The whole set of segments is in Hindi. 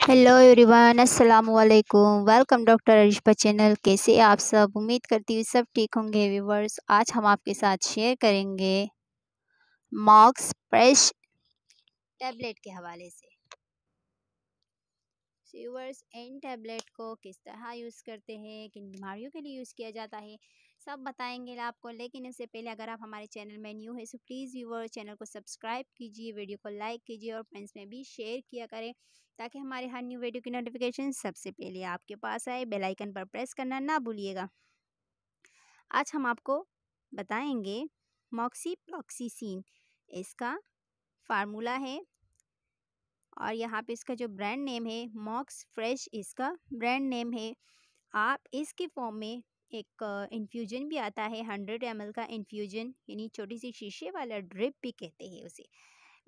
हेलो एवरीवन अस्सलाम वालेकुम वेलकम डॉक्टर अरिशपा चैनल कैसे आप सब उम्मीद करती हूँ सब ठीक होंगे व्यूवर्स आज हम आपके साथ शेयर करेंगे मॉक्स फ्रेश टैबलेट के हवाले से व्यूवर्स इन टैबलेट को किस तरह यूज़ करते हैं किन बीमारियों के लिए यूज़ किया जाता है सब बताएंगे आपको लेकिन इससे पहले अगर आप हमारे चैनल में न्यू है तो प्लीज़ व्यूअर चैनल को सब्सक्राइब कीजिए वीडियो को लाइक कीजिए और फ्रेंड्स में भी शेयर किया करें ताकि हमारे हर न्यू वीडियो की नोटिफिकेशन सबसे पहले आपके पास आए बेलाइकन पर प्रेस करना ना भूलिएगा आज हम आपको बताएंगे मॉक्सीप्लॉक्सीसिन इसका फार्मूला है और यहाँ पे इसका जो ब्रांड नेम है मॉक्स फ्रेश इसका ब्रांड नेम है आप इसके फॉर्म में एक इन्फ्यूजन भी आता है हंड्रेड एम का इन्फ्यूजन यानी छोटी सी शीशे वाला ड्रिप भी कहते हैं उसे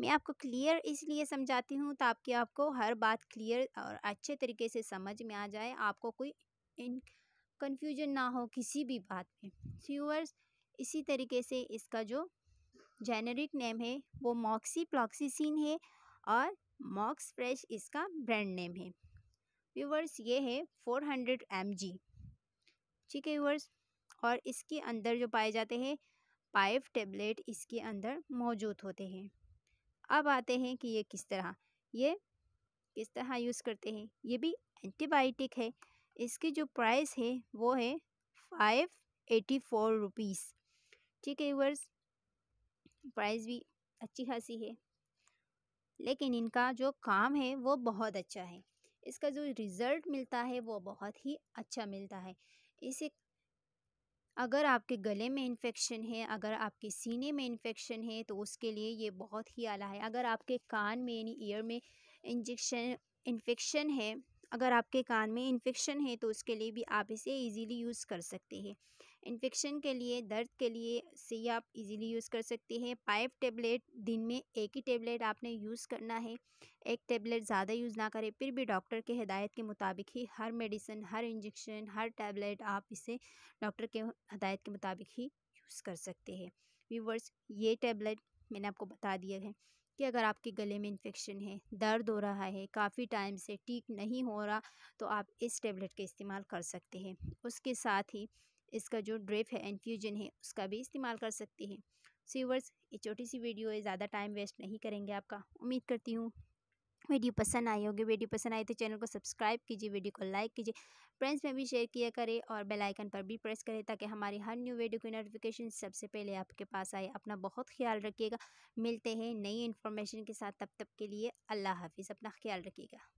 मैं आपको क्लियर इसलिए समझाती हूँ ताकि आपको हर बात क्लियर और अच्छे तरीके से समझ में आ जाए आपको कोई इन कन्फ्यूजन ना हो किसी भी बात में फ्यूअर्स इसी तरीके से इसका जो जेनरिक नेम है वो मॉक्सी प्लॉक्सीसिन है और मॉक्स फ्रेश इसका ब्रांड नेम है व्यूवर्स ये है 400 हंड्रेड ठीक है व्यूअर्स और इसके अंदर जो पाए जाते हैं पाइव टेबलेट इसके अंदर मौजूद होते हैं अब आते हैं कि ये किस तरह ये किस तरह यूज़ करते हैं ये भी एंटीबायोटिक है इसकी जो प्राइस है वो है फाइव एटी फोर रुपीज़ ठीक है यूवर्स प्राइस भी अच्छी खासी है लेकिन इनका जो काम है वो बहुत अच्छा है इसका जो रिज़ल्ट मिलता है वो बहुत ही अच्छा मिलता है इसे अगर आपके गले में इन्फेक्शन है अगर आपके सीने में इन्फेक्शन है तो उसके लिए ये बहुत ही आला है अगर आपके कान में यानी ईयर में इंजेक्शन इन्फेक्शन है अगर आपके कान में इन्फेक्शन है तो उसके लिए भी आप इसे इजीली यूज़ कर सकते हैं इन्फेक्शन के लिए दर्द के लिए से आप इजीली यूज़ कर सकते हैं फाइव टेबलेट दिन में एक ही टेबलेट आपने यूज़ करना है एक टेबलेट ज़्यादा यूज़ ना करें फिर भी डॉक्टर के हिदायत के मुताबिक ही हर मेडिसिन हर इंजेक्शन हर टैबलेट आप इसे डॉक्टर के हिदायत के मुताबिक ही यूज़ कर सकते हैं व्यूवर्स ये टैबलेट मैंने आपको बता दिया है कि अगर आपके गले में इन्फेक्शन है दर्द हो रहा है काफ़ी टाइम से ठीक नहीं हो रहा तो आप इस टेबलेट का इस्तेमाल कर सकते हैं उसके साथ ही इसका जो ड्रेप है इन्फ्यूजन है उसका भी इस्तेमाल कर सकती है सीवर्स ये छोटी सी वीडियो है ज़्यादा टाइम वेस्ट नहीं करेंगे आपका उम्मीद करती हूँ वीडियो पसंद आई होगी वीडियो पसंद आई तो चैनल को सब्सक्राइब कीजिए वीडियो को लाइक कीजिए फ्रेंड्स में भी शेयर किया करें और बेल आइकन पर भी प्रेस करें ताकि हमारी हर न्यू वीडियो की नोटिफिकेशन सबसे पहले आपके पास आए अपना बहुत ख्याल रखिएगा मिलते हैं नई इन्फॉर्मेशन के साथ तब तक के लिए अल्लाह हाफिज़ अपना ख्याल रखिएगा